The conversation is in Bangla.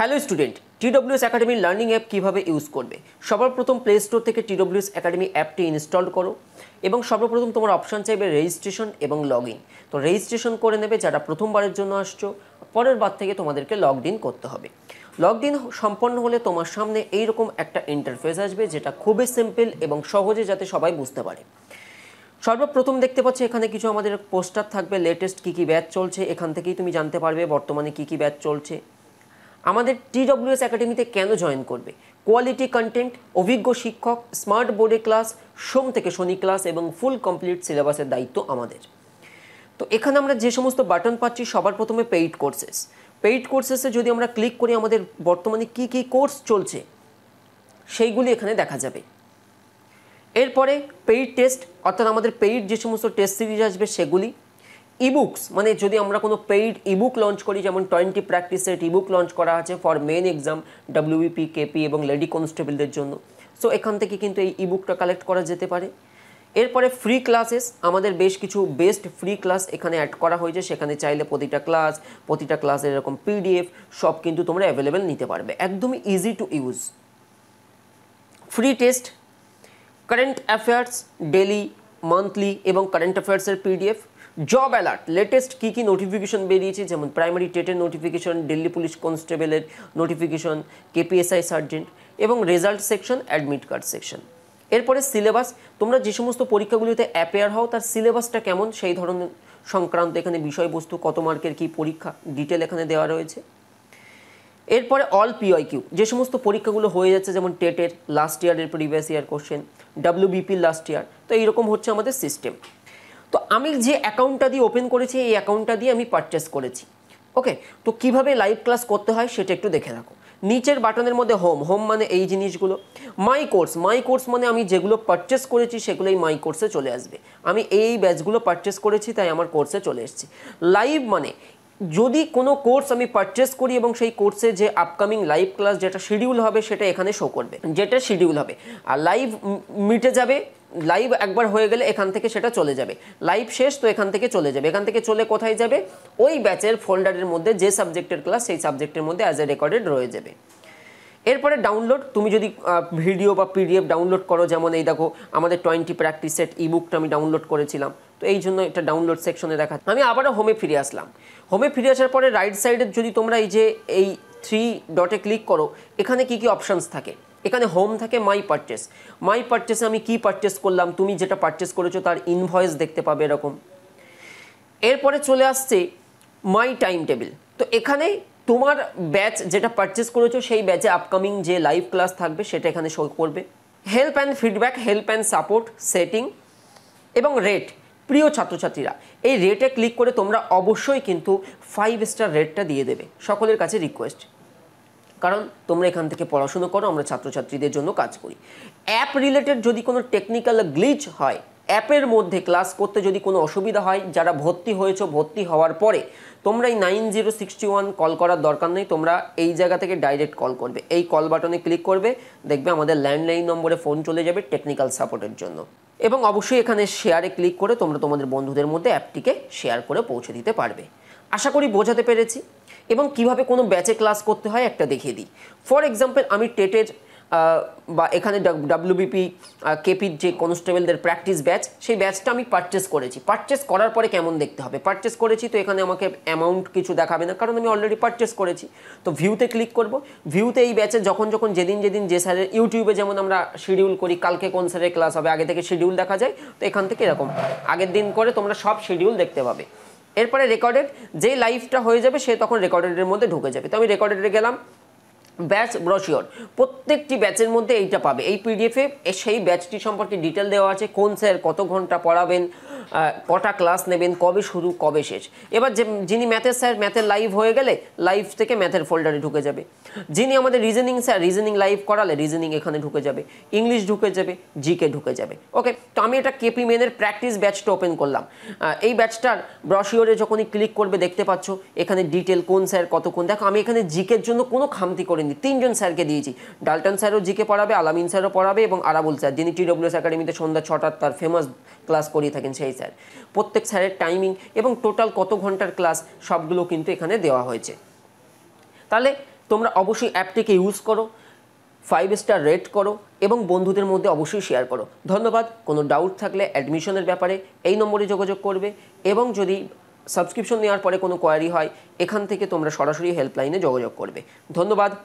hello student TWS academy learning app কীভাবে ইউজ করবে সর্বপ্রথম প্লে স্টোর থেকে টিডব্লিউএস একাডেমি অ্যাপটি ইনস্টল করো এবং সর্বপ্রথম তোমার অপশান চাইবে রেজিস্ট্রেশন এবং লগ তো রেজিস্ট্রেশন করে নেবে যারা প্রথমবারের জন্য আসছো পরের বার থেকে তোমাদেরকে লগ ইন করতে হবে লগ ইন সম্পন্ন হলে তোমার সামনে এইরকম একটা ইন্টারফেস আসবে যেটা খুবই সিম্পল এবং সহজে যাতে সবাই বুঝতে পারে সর্বপ্রথম দেখতে পাচ্ছি এখানে কিছু আমাদের পোস্টার থাকবে লেটেস্ট কী কী ব্যাচ চলছে এখান থেকেই তুমি জানতে পারবে বর্তমানে কী কী ব্যাচ চলছে আমাদের টিডব্লিউএস একাডেমিতে কেন জয়েন করবে কোয়ালিটি কন্টেন্ট অভিজ্ঞ শিক্ষক স্মার্ট বোর্ডে ক্লাস সোম থেকে শনি ক্লাস এবং ফুল কমপ্লিট সিলেবাসের দায়িত্ব আমাদের তো এখানে আমরা যে সমস্ত বাটন পাচ্ছি সবার প্রথমে পেইড কোর্সেস পেইড কোর্সেসে যদি আমরা ক্লিক করি আমাদের বর্তমানে কি কি কোর্স চলছে সেইগুলি এখানে দেখা যাবে এরপরে পেইড টেস্ট অর্থাৎ আমাদের পেইড যে সমস্ত টেস্ট সিরিজ আসবে সেগুলি ইবুকস মানে যদি আমরা কোনো পেইড ইবুক লঞ্চ করি যেমন twenty practice set ebook launch করা আছে for main exam WBP KP এবং লেডি কনস্টেবলদের জন্য সো এখান থেকে কিন্তু এই ইবুকটা কালেক্ট করা যেতে পারে এরপরে ফ্রি ক্লাসেস আমাদের বেশ কিছু বেস্ট ফ্রি ক্লাস এখানে অ্যাড করা হয়েছে সেখানে চাইলে প্রতিটা ক্লাস প্রতিটা ক্লাসের এরকম পিডিএফ সব কিন্তু তোমরা অ্যাভেলেবেল নিতে পারবে একদমই easy to use free test current affairs daily monthly এবং কারেন্ট অ্যাফেয়ার্সের পিডিএফ জব অ্যালার্ট লেটেস্ট কী কী নোটিফিকেশন বেরিয়েছে যেমন প্রাইমারি টেটের নোটিফিকেশন দিল্লি পুলিশ কনস্টেবলের নোটিফিকেশন কেপিএসআই সার্জেন্ট এবং result section admit card section এরপরে সিলেবাস তোমরা যে সমস্ত পরীক্ষাগুলিতে অ্যাপেয়ার হও তার সিলেবাসটা কেমন সেই ধরনের সংক্রান্ত এখানে বিষয়বস্তু কত মার্কের কী পরীক্ষা ডিটেল এখানে দেওয়া রয়েছে এরপরে অল পিওয়াই কিউ যে সমস্ত পরীক্ষাগুলো হয়ে যাচ্ছে যেমন টেটের লাস্ট ইয়ারের previous year question WBP last year তো এইরকম হচ্ছে আমাদের সিস্টেম তো আমি যে অ্যাকাউন্টটা দিয়ে ওপেন করেছি এই অ্যাকাউন্টটা দিয়ে আমি পারচেস করেছি ওকে তো কিভাবে লাইভ ক্লাস করতে হয় সেটা একটু দেখে রাখো নিচের বাটনের মধ্যে হোম হোম মানে এই জিনিসগুলো মাই কোর্স মাই কোর্স মানে আমি যেগুলো পারচেস করেছি সেগুলোই মাই কোর্সে চলে আসবে আমি এই ব্যাচগুলো পারচেস করেছি তাই আমার কোর্সে চলে এসেছি লাইভ মানে যদি কোনো কোর্স আমি পারচেস করি এবং সেই কোর্সে যে আপকামিং লাইভ ক্লাস যেটা শিডিউল হবে সেটা এখানে শো করবে যেটা শিডিউল হবে আর লাইভ মিটে যাবে লাইভ একবার হয়ে গেলে এখান থেকে সেটা চলে যাবে লাইভ শেষ তো এখান থেকে চলে যাবে এখান থেকে চলে কোথায় যাবে ওই ব্যাচের ফোল্ডারের মধ্যে যে সাবজেক্টের ক্লাস সেই সাবজেক্টের মধ্যে অ্যাজ এ রেকর্ডেড রয়ে যাবে এরপরে ডাউনলোড তুমি যদি ভিডিও বা পিডিএফ ডাউনলোড করো যেমন এই দেখো আমাদের টোয়েন্টি প্র্যাকটিস সেট ইবুকটা আমি ডাউনলোড করেছিলাম তো এই জন্য এটা ডাউনলোড সেকশনে দেখা আমি আবারও হোমে ফিরে আসলাম হোমে ফিরে আসার পরে রাইট সাইডে যদি তোমরা এই যে এই থ্রি ডটে ক্লিক করো এখানে কি কি অপশানস থাকে এখানে হোম থাকে মাই পারচেস মাই পারচেসে আমি কি পারচেস করলাম তুমি যেটা পারচেস করেছো তার ইনভয়েস দেখতে পাবে এরকম এরপরে চলে আসছে মাই টাইম টেবিল তো এখানে তোমার ব্যাচ যেটা পারচেস করেছো সেই ব্যাচে আপকামিং যে লাইভ ক্লাস থাকবে সেটা এখানে শো করবে help and feedback help and support setting এবং রেট প্রিয় ছাত্রছাত্রীরা এই রেটে ক্লিক করে তোমরা অবশ্যই কিন্তু ফাইভ স্টার রেটটা দিয়ে দেবে সকলের কাছে রিকোয়েস্ট কারণ তোমরা এখান থেকে পড়াশুনো করো আমরা ছাত্রছাত্রীদের জন্য কাজ করি অ্যাপ রিলেটেড যদি কোনো টেকনিক্যাল গ্লিচ হয় অ্যাপের মধ্যে ক্লাস করতে যদি কোনো অসুবিধা হয় যারা ভর্তি হয়েছ ভর্তি হওয়ার পরে তোমরা এই nine zero sixty one call করার দরকার নেই তোমরা এই জায়গা থেকে ডাইরেক্ট কল করবে এই কল বাটনে ক্লিক করবে দেখবে আমাদের ল্যান্ডলাইন নম্বরে ফোন চলে যাবে টেকনিক্যাল সাপোর্টের জন্য এবং অবশ্যই এখানে শেয়ারে ক্লিক করে তোমরা তোমাদের বন্ধুদের মধ্যে অ্যাপটিকে শেয়ার করে পৌঁছে দিতে পারবে আশা করি বোঝাতে পেরেছি এবং কিভাবে কোনো ব্যাচে ক্লাস করতে হয় একটা দেখিয়ে দিই ফর এক্সাম্পল আমি টেটের বা এখানে ডাব্লিউবিপি কেপির যে কনস্টেবলদের প্র্যাকটিস ব্যাচ সেই ব্যাচটা আমি পারচেস করেছি পারচেস করার পরে কেমন দেখতে হবে পারচেস করেছি তো এখানে আমাকে অ্যামাউন্ট কিছু দেখাবে না কারণ আমি অলরেডি পারচেস করেছি তো ভিউতে ক্লিক করব ভিউতে এই ব্যাচে যখন যখন যেদিন যেদিন যে স্যারের ইউটিউবে যেমন আমরা শিডিউল করি কালকে কোন স্যারের ক্লাস হবে আগে থেকে শিডিউল দেখা যায় তো এখান থেকে এরকম আগের দিন করে তোমরা সব শিডিউল দেখতে পাবে এরপরে রেকর্ডেড যে লাইফটা হয়ে যাবে সে তখন রেকর্ডেডের মধ্যে ঢুকে যাবে তো আমি রেকর্ডেডে গেলাম ব্যাচ ব্রশিওর প্রত্যেকটি ব্যাচের মধ্যে এইটা পাবে এই পিডিএফে সেই ব্যাচটি সম্পর্কে ডিটেল দেওয়া আছে কোন স্যার কত ঘন্টা পড়াবেন কটা ক্লাস নেবেন কবে শুরু কবে শেষ এবার যে যিনি ম্যাথের স্যার ম্যাথের লাইভ হয়ে গেলে লাইভ থেকে ম্যাথের ফোল্ডারে ঢুকে যাবে যিনি আমাদের রিজনিং স্যার রিজনিং লাইভ করালে রিজনিং এখানে ঢুকে যাবে ইংলিশ ঢুকে যাবে জিকে ঢুকে যাবে ওকে তো আমি এটা কেপি মেনের প্র্যাকটিস ব্যাচটা ওপেন করলাম এই ব্যাচটার ব্রশিওরে যখনই ক্লিক করবে দেখতে পাচ্ছ এখানে ডিটেল কোন স্যার কতক্ষণ দেখো আমি এখানে জিকের জন্য কোনো খামতি করিনি করেনি তিনজন স্যারকে দিয়েছি ডালটন স্যারও জিকে পড়াবে আলামিন স্যারও পড়াবে এবং আরাবুল স্যার যিনি টিডব্লিউএস একাডেমিতে সন্ধ্যা ছটার তার ফেমাস ক্লাস করিয়ে থাকেন সেই স্যার প্রত্যেক স্যারের টাইমিং এবং টোটাল কত ঘন্টার ক্লাস সবগুলো কিন্তু এখানে দেওয়া হয়েছে তাহলে তোমরা অবশ্যই অ্যাপটিকে ইউজ করো ফাইভ স্টার রেট করো এবং বন্ধুদের মধ্যে অবশ্যই শেয়ার করো ধন্যবাদ কোনো ডাউট থাকলে অ্যাডমিশনের ব্যাপারে এই নম্বরে যোগাযোগ করবে এবং যদি সাবস্ক্রিপশন নেওয়ার পরে কোনো কোয়ারি হয় এখান থেকে তোমরা সরাসরি হেল্পলাইনে যোগাযোগ করবে ধন্যবাদ